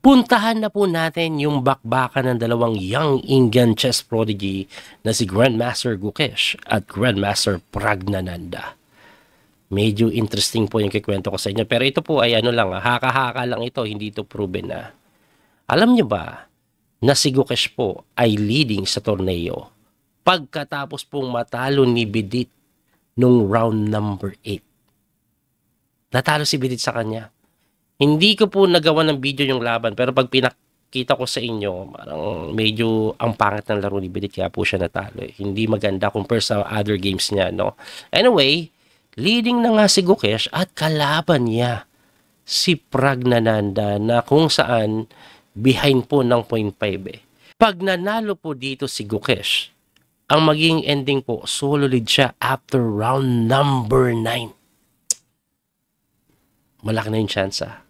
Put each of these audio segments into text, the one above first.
puntahan na po natin yung bakbakan ng dalawang young Indian chess prodigy na si Grandmaster Gukesh at Grandmaster Pragnananda. Medyo interesting po yung kikwento ko sa inyo. Pero ito po ay ano lang, ah, haka-haka lang ito, hindi ito proven na. Ah. Alam niyo ba na si Gukesh po ay leading sa torneo pagkatapos pong matalo ni Bidit nung round number 8. Natalo si Bidit sa kanya hindi ko po nagawa ng video yung laban pero pag pinakita ko sa inyo, parang medyo ang pangit ng laro ni Bidit kaya po siya natalo. Eh. Hindi maganda compared sa other games niya, no. Anyway, leading na nga si Gukesh at kalaban niya si Pragnananda na kung saan behind po ng 0.5 eh. Pag nanalo po dito si Gukesh, ang maging ending po, solo lead siya after round number 9 malaki na yung chance ah.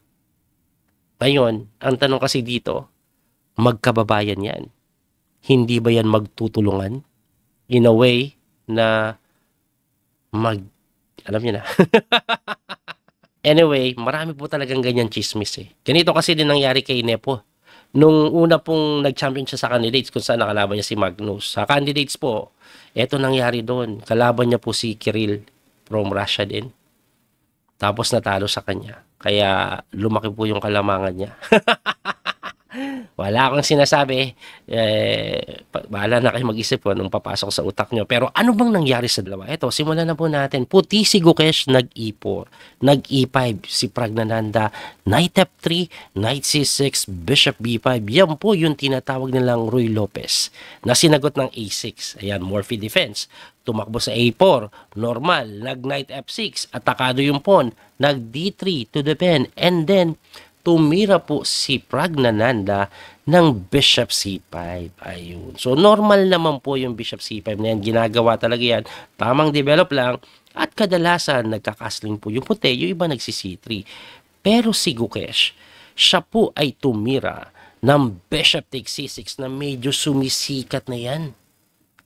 Ngayon, ang tanong kasi dito, magkababayan yan. Hindi ba yan magtutulungan? In a way na mag... Alam niyo na. anyway, marami po talagang ganyan chismis eh. Ganito kasi din nangyari kay Nepo. Nung una pong nag-champion siya sa candidates kung saan nakalaban niya si Magnus. Sa candidates po, eto nangyari doon. Kalaban niya po si Kirill from Russia din. Tapos natalo sa kanya. Kaya lumaki po yung kalamangan niya. Wala akong sinasabi. Eh, bahala na kayo mag-isip po anong papasok sa utak nyo. Pero ano bang nangyari sa dalawa? Ito, simulan na po natin. Puti si Gukesh, nag-E4. Nag-E5 si Pragnananda. Knight F3, Knight C6, Bishop B5. Yan po yung tinatawag nilang Ruy Lopez na sinagot ng A6. Ayan, Morphy defense. Tumakbo sa A4, normal. Nag-Knight F6, atakado yung pawn. Nag D3 to defend And then, tumira po si Pragnananda ng Bishop C5. Ayun. So, normal naman po yung Bishop C5 na yan. Ginagawa talaga yan. Tamang develop lang. At kadalasan, nagkakasling po yung puti. Yung iba nagsi C3. Pero si Gukesh, siya po ay tumira ng Bishop take C6 na medyo sumisikat na yan.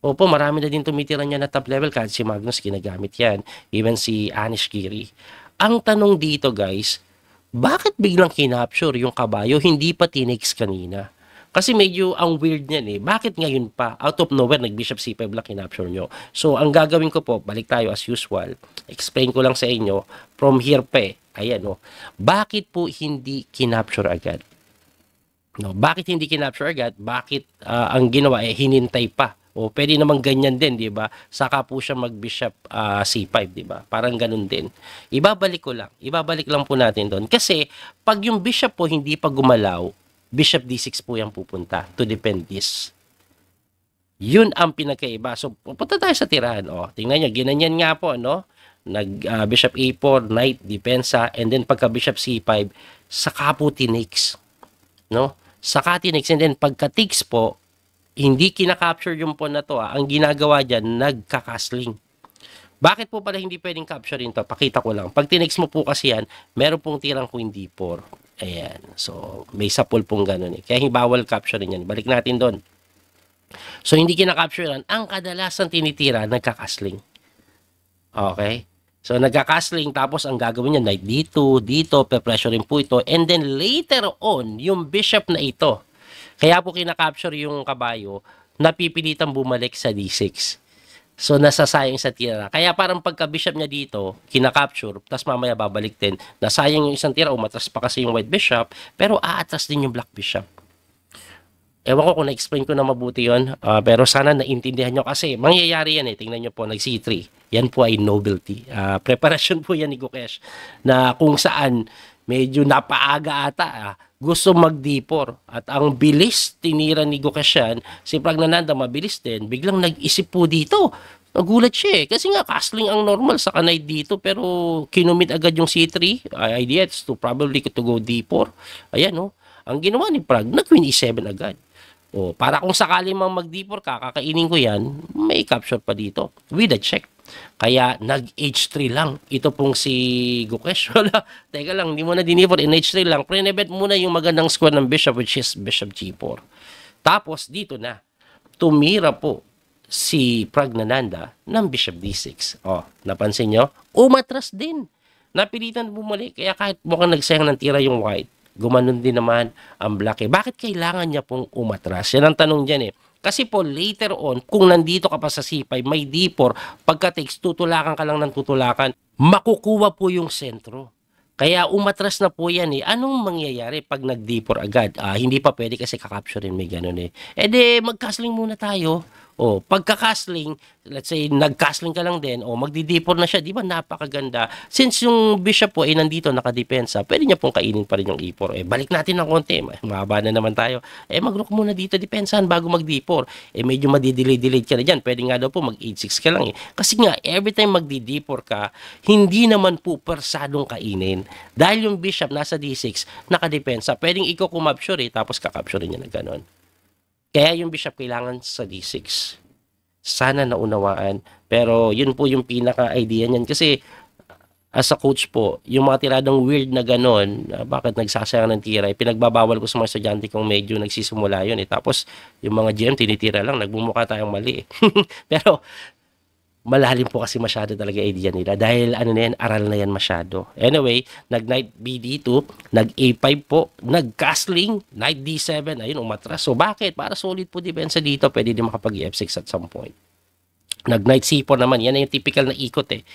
Opo, marami na din tumitira niya na top level kahit si Magnus ginagamit yan. Even si Anish Giri. Ang tanong dito guys, bakit biglang kinapture yung kabayo, hindi pa tinex kanina? Kasi medyo ang weird niyan eh. Bakit ngayon pa, out of nowhere, nag-bishop c5 lang kinapture nyo? So, ang gagawin ko po, balik tayo as usual. Explain ko lang sa inyo, from here pa eh. Ayan o. Oh. Bakit po hindi kinapture agad? No, bakit hindi kinapture agad? Bakit uh, ang ginawa eh hinintay pa? O pwede naman ganyan din, di ba? Saka po siya mag-bishop uh, ah, C5, di ba? Parang ganun din. Ibabalik ko lang. Ibabalik lang po natin doon. Kasi pag yung bishop po hindi pa gumalaw, bishop D6 po yung pupunta to defend this. Yun ang pinakaiba. So, pupunta tayo sa tirahan. oh. tingnan nyo, ginanyan nga po, ano, nag uh, bishop a4 knight depensa and then pagka bishop c5 saka po tinakes no saka tinakes and then pagka takes po hindi kina-capture yung phone na to. Ah. Ang ginagawa dyan, nagka-castling. Bakit po pala hindi pwedeng capturein to? Pakita ko lang. Pag tinext mo po kasi yan, meron pong tirang queen d 4. Ayan. So, may sapol pong ganun eh. Kaya bawal capturein yan. Balik natin doon. So, hindi kina kinakapturean. Ang kadalasan tinitira, nagka-castling. Okay? So, nagka-castling. Tapos, ang gagawin niya, knight dito, dito, pe pressurein po ito. And then, later on, yung bishop na ito, kaya po kinakapture yung kabayo, napipilitang bumalik sa D6. So, nasasayang sa tira. Kaya parang pagka-bishop niya dito, kinakapture, tapos mamaya babalik din. Nasayang yung isang tira, umatras pa kasi yung white bishop, pero aatras din yung black bishop. Ewan ko kung na-explain ko na mabuti yon uh, ah, pero sana naintindihan nyo kasi mangyayari yan eh. Tingnan nyo po, nag-C3. Yan po ay nobility. Uh, ah, preparation po yan ni Gukesh na kung saan medyo napaaga ata. Ah gusto magdipor. At ang bilis tinira ni Gokasyan, si Pragnananda mabilis din, biglang nag-isip po dito. Nagulat siya eh. Kasi nga, castling ang normal sa kanay dito. Pero, kinumit agad yung C3. Idea, it's to probably to go D4. Ayan, oh. Ang ginawa ni Prag, na queen E7 agad. O, oh, para kung sakali mang mag D4, kakakainin ko yan, may capture pa dito. With a check. Kaya nag-H3 lang. Ito pong si Gukesh. Wala. Teka lang, hindi mo na dinipor. In H3 lang. Prenebet muna yung magandang square ng bishop which is bishop G4. Tapos dito na, tumira po si Pragnananda ng bishop D6. Oh, napansin nyo? Umatras din. Napilitan bumalik. Kaya kahit mukhang nagsayang ng tira yung white, gumanon din naman ang black. Eh, bakit kailangan niya pong umatras? Yan ang tanong dyan eh. Kasi po, later on, kung nandito ka pa sa c may D4, pagka takes, tutulakan ka lang ng tutulakan, makukuha po yung sentro. Kaya umatras na po yan eh. Anong mangyayari pag nag-depor agad? Ah, hindi pa pwede kasi kakapturein may ganun eh. E eh de, mag castling muna tayo. O, pagka-castling, let's say, nag-castling ka lang din, o magdi-depor na siya, di ba napakaganda? Since yung bishop po ay nandito, nakadepensa, pwede niya pong kainin pa rin yung ipor. E eh, balik natin ng konti, eh, mahaba na naman tayo. Eh, mag-rook muna dito, depensahan bago mag-depor. Eh, medyo madidelay-delay ka na dyan. Pwede nga daw po mag-8-6 ka lang eh. Kasi nga, every time magdi-depor ka, hindi naman po persadong kainin. Dahil yung bishop nasa D6, nakadepensa, pwedeng ikaw kumapture eh, tapos kakapture niya na ganun. Kaya yung bishop kailangan sa D6. Sana naunawaan. Pero yun po yung pinaka-idea niyan. Kasi uh, as a coach po, yung mga tiradang weird na ganon, uh, bakit nagsasayang ng tira, eh, pinagbabawal ko sa mga estudyante kung medyo nagsisimula yun. Eh. Tapos, yung mga GM, tinitira lang, nagmumukha tayong mali. Eh. Pero, malalim po kasi masyado talaga idea nila dahil ano na yan, aral na yan masyado. Anyway, nag knight b dito, nag A5 po, nag castling, knight D7, ayun umatras. So bakit? Para solid po depensa dito, pwede din makapag F6 at some point. Nag knight C4 naman, yan yung typical na ikot eh.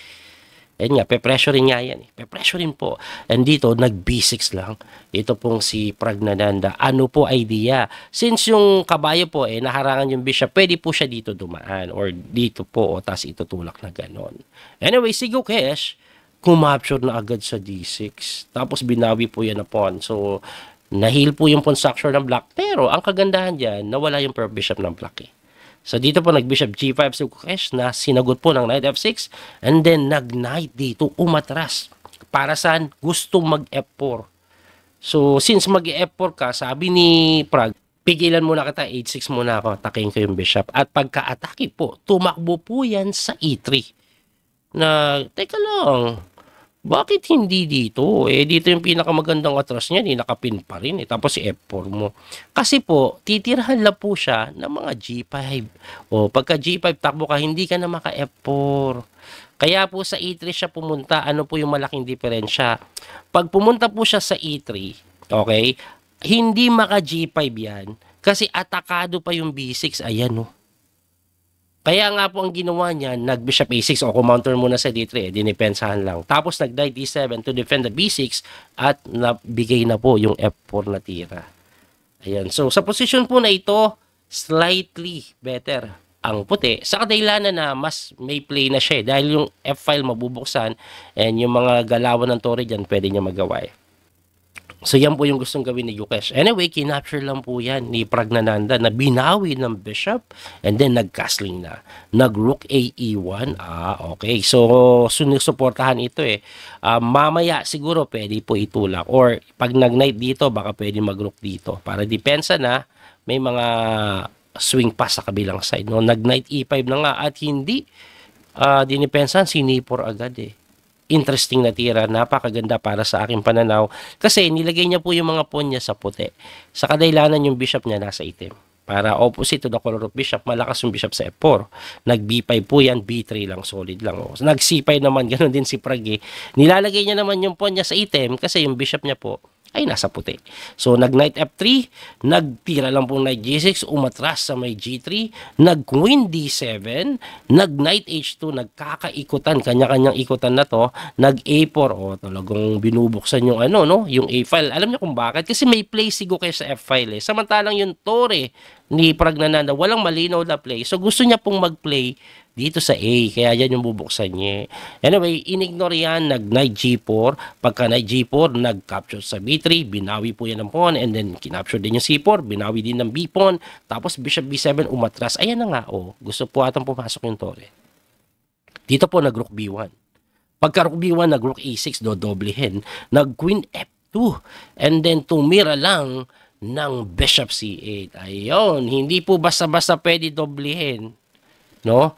Eh nga, pe-pressure niya yan. Eh. Pe-pressure rin po. And dito, nag-B6 lang. Ito pong si Pragnananda. Ano po idea? Since yung kabayo po, eh, naharangan yung bishop, pwede po siya dito dumaan or dito po, o tas itutulak na ganon. Anyway, si Gukesh, kumapture na agad sa D6. Tapos binawi po yan na pawn. So, nahil po yung pawn structure ng black. Pero, ang kagandahan dyan, nawala yung pair bishop ng black eh. So dito po nag-bishop g5 si Kukesh na sinagot po ng knight f6 and then nag-knight dito umatras. Para saan? Gusto mag-f4. So since mag-f4 ka, sabi ni Prague, pigilan muna kita, h6 muna ako, atakin ko yung bishop. At pagka-atake po, tumakbo po yan sa e3. Na, teka lang, bakit hindi dito? Eh, dito yung pinakamagandang atras niya, di nakapin pa rin. Eh. Tapos si F4 mo. Kasi po, titirahan lang po siya ng mga G5. O, pagka G5 takbo ka, hindi ka na maka F4. Kaya po sa E3 siya pumunta, ano po yung malaking diferensya? Pag pumunta po siya sa E3, okay, hindi maka G5 yan kasi atakado pa yung B6. Ayan o. Oh kaya nga po ang ginawa niya, nag-bishop a6 o kumounter muna sa d3, eh, dinipensahan lang. Tapos nag-knight d7 to defend the b6 at nabigay na po yung f4 na tira. Ayan. So sa position po na ito, slightly better ang puti sa kadahilanan na mas may play na siya eh, dahil yung F-file mabubuksan and yung mga galawan ng Torre dyan pwede niya magawa eh. So yan po yung gustong gawin ni Yukesh. Anyway, kinapture lang po yan ni Pragnananda na binawi ng bishop and then nagcastling na. Nag-rook AE1. Ah, okay. So sinusuportahan ito eh. Uh, mamaya siguro pwede po itulak or pag nag-knight dito baka pwede mag-rook dito. Para depensa na may mga swing pass sa kabilang side. No? Nag-knight E5 na nga at hindi uh, ah, dinipensan si agad eh interesting na tira. Napakaganda para sa aking pananaw. Kasi nilagay niya po yung mga pawn niya sa puti. Sa kadailanan yung bishop niya nasa itim. Para opposite to the color of bishop, malakas yung bishop sa F4. Nag B5 po yan, B3 lang, solid lang. Oh. Nag C5 naman, ganoon din si Prague. Nilalagay niya naman yung pawn niya sa itim kasi yung bishop niya po ay nasa puti. So nag knight f3, nagtira lang po knight g6, umatras sa may g3, nag queen d7, nag knight h2, nagkakaikutan, kanya-kanyang ikutan na to, nag a4, o talagang binubuksan yung ano, no? yung a file. Alam niyo kung bakit? Kasi may play si Gokay sa f file eh. Samantalang yung tore ni Pragnananda, walang malinaw na play. So gusto niya pong mag-play dito sa A. Kaya yan yung bubuksan niya. Anyway, inignore yan. Nag knight G4. Pagka knight G4, nag-capture sa B3. Binawi po yan ng pawn. And then, kinapture din yung C4. Binawi din ng B pawn. Tapos, bishop B7 umatras. Ayan na nga, oh. Gusto po atang pumasok yung tore. Dito po, nag-rook B1. Pagka rook B1, nag-rook A6, dodoblehin. Nag-queen F2. And then, tumira lang ng bishop C8. Ayun, hindi po basta-basta pwede doblehin. No?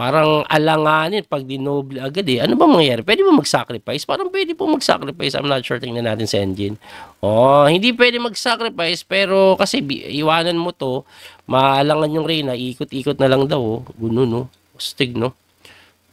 Parang alanganin pag dinoble agad eh. Ano ba mangyayari? Pwede ba mag-sacrifice? Parang pwede po mag-sacrifice. I'm not sure. Tingnan natin sa engine. Oh, hindi pwede mag-sacrifice pero kasi iwanan mo to, maalangan yung Reyna, ikot-ikot na lang daw. Oh. Guno, no? Stig, no?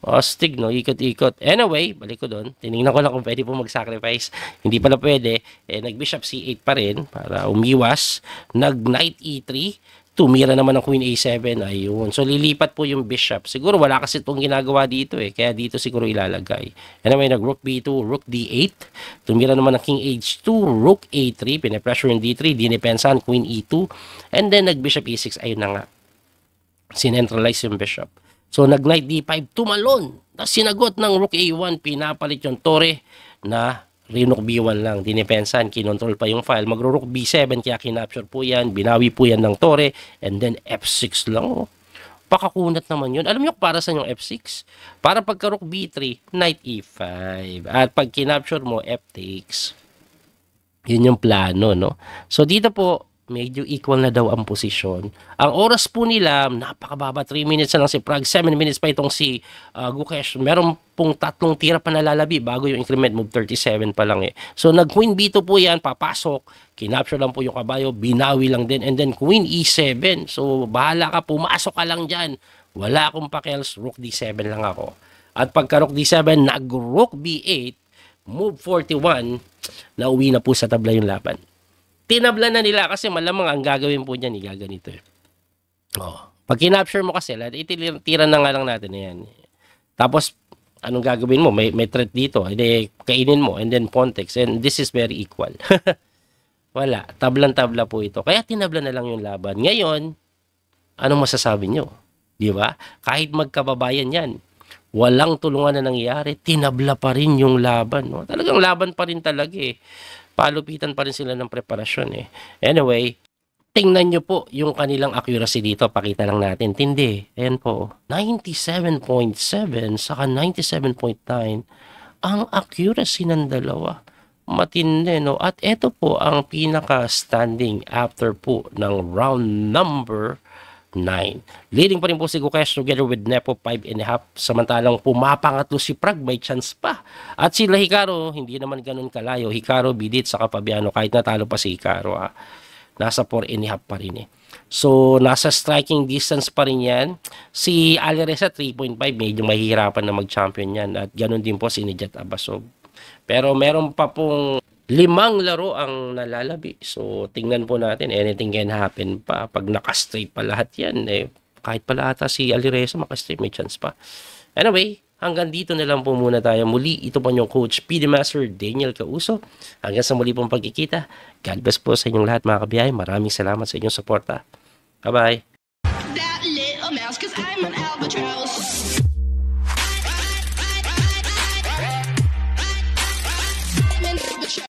Astig, no? Ikot-ikot. Anyway, balik ko doon. Tinignan ko lang kung pwede po mag-sacrifice. Hindi pala pwede. Eh, nag-bishop c8 pa rin para umiwas. Nag-knight e3 tumira naman ng queen a7 ayun so lilipat po yung bishop siguro wala kasi itong ginagawa dito eh kaya dito siguro ilalagay anyway nag rook b2 rook d8 tumira naman ng king h2 rook a3 pinapressure yung d3 dinepensahan queen e2 and then nag bishop e6 ayun na nga sinentralize yung bishop so nag knight d5 tumalon na sinagot ng rook a1 pinapalit yung tore na Rinook B1 lang, dinepensan, kinontrol pa yung file. Magro-rook B7, kaya kinapture po yan, binawi po yan ng tore, and then F6 lang. Oh. Pakakunat naman yun. Alam nyo para sa yung F6? Para pagka rook B3, knight E5. At pag kinapture mo, F takes. Yun yung plano, no? So, dito po, medyo equal na daw ang posisyon. Ang oras po nila, napakababa, 3 minutes na lang si Prague, 7 minutes pa itong si uh, Gukesh. Meron pong tatlong tira pa nalalabi bago yung increment move 37 pa lang eh. So nag queen b2 po yan, papasok, kinapture lang po yung kabayo, binawi lang din, and then queen e7. So bahala ka, pumasok ka lang dyan. Wala akong pakels, rook d7 lang ako. At pagka rook d7, nag rook b8, move 41, nauwi na po sa tabla yung laban tinabla na nila kasi malamang ang gagawin po niya ni eh, gaganito eh. Oh. Pag kinapture mo kasi, ititira na nga lang natin yan. Tapos, anong gagawin mo? May, may threat dito. Hindi, kainin mo. And then, context. And this is very equal. Wala. Tablan-tabla po ito. Kaya tinabla na lang yung laban. Ngayon, anong masasabi nyo? Di ba? Kahit magkababayan yan, walang tulungan na nangyari, tinabla pa rin yung laban. No? Talagang laban pa rin talaga eh palupitan pa rin sila ng preparasyon eh. Anyway, tingnan nyo po yung kanilang accuracy dito. Pakita lang natin. Tindi. Ayan po. 97.7 saka 97.9 ang accuracy ng dalawa. Matindi, no? At ito po ang pinaka-standing after po ng round number 9. Leading pa rin po si Gukesh together with Nepo 5 and 5.5 samantalang pumapangatlo si Prague may chance pa. At si Hikaro, hindi naman ganun kalayo. Hikaro bidit sa Fabiano kahit natalo pa si Hikaru. Ah. Nasa 4.5 pa rin eh. So, nasa striking distance pa rin yan. Si Alireza 3.5, medyo mahihirapan na mag-champion yan. At ganun din po si Nijat Abasog. Pero meron pa pong limang laro ang nalalabi. So, tingnan po natin. Anything can happen pa. Pag nakastrip pa lahat yan, eh, kahit pala ata si Alireza makastrip, may chance pa. Anyway, hanggang dito na lang po muna tayo. Muli, ito pa yung coach, PD Master Daniel Causo. Hanggang sa muli pong pagkikita. God bless po sa inyong lahat mga kabiyahe. Maraming salamat sa inyong suporta. Bye-bye. That little mouse, cause I'm an albatross.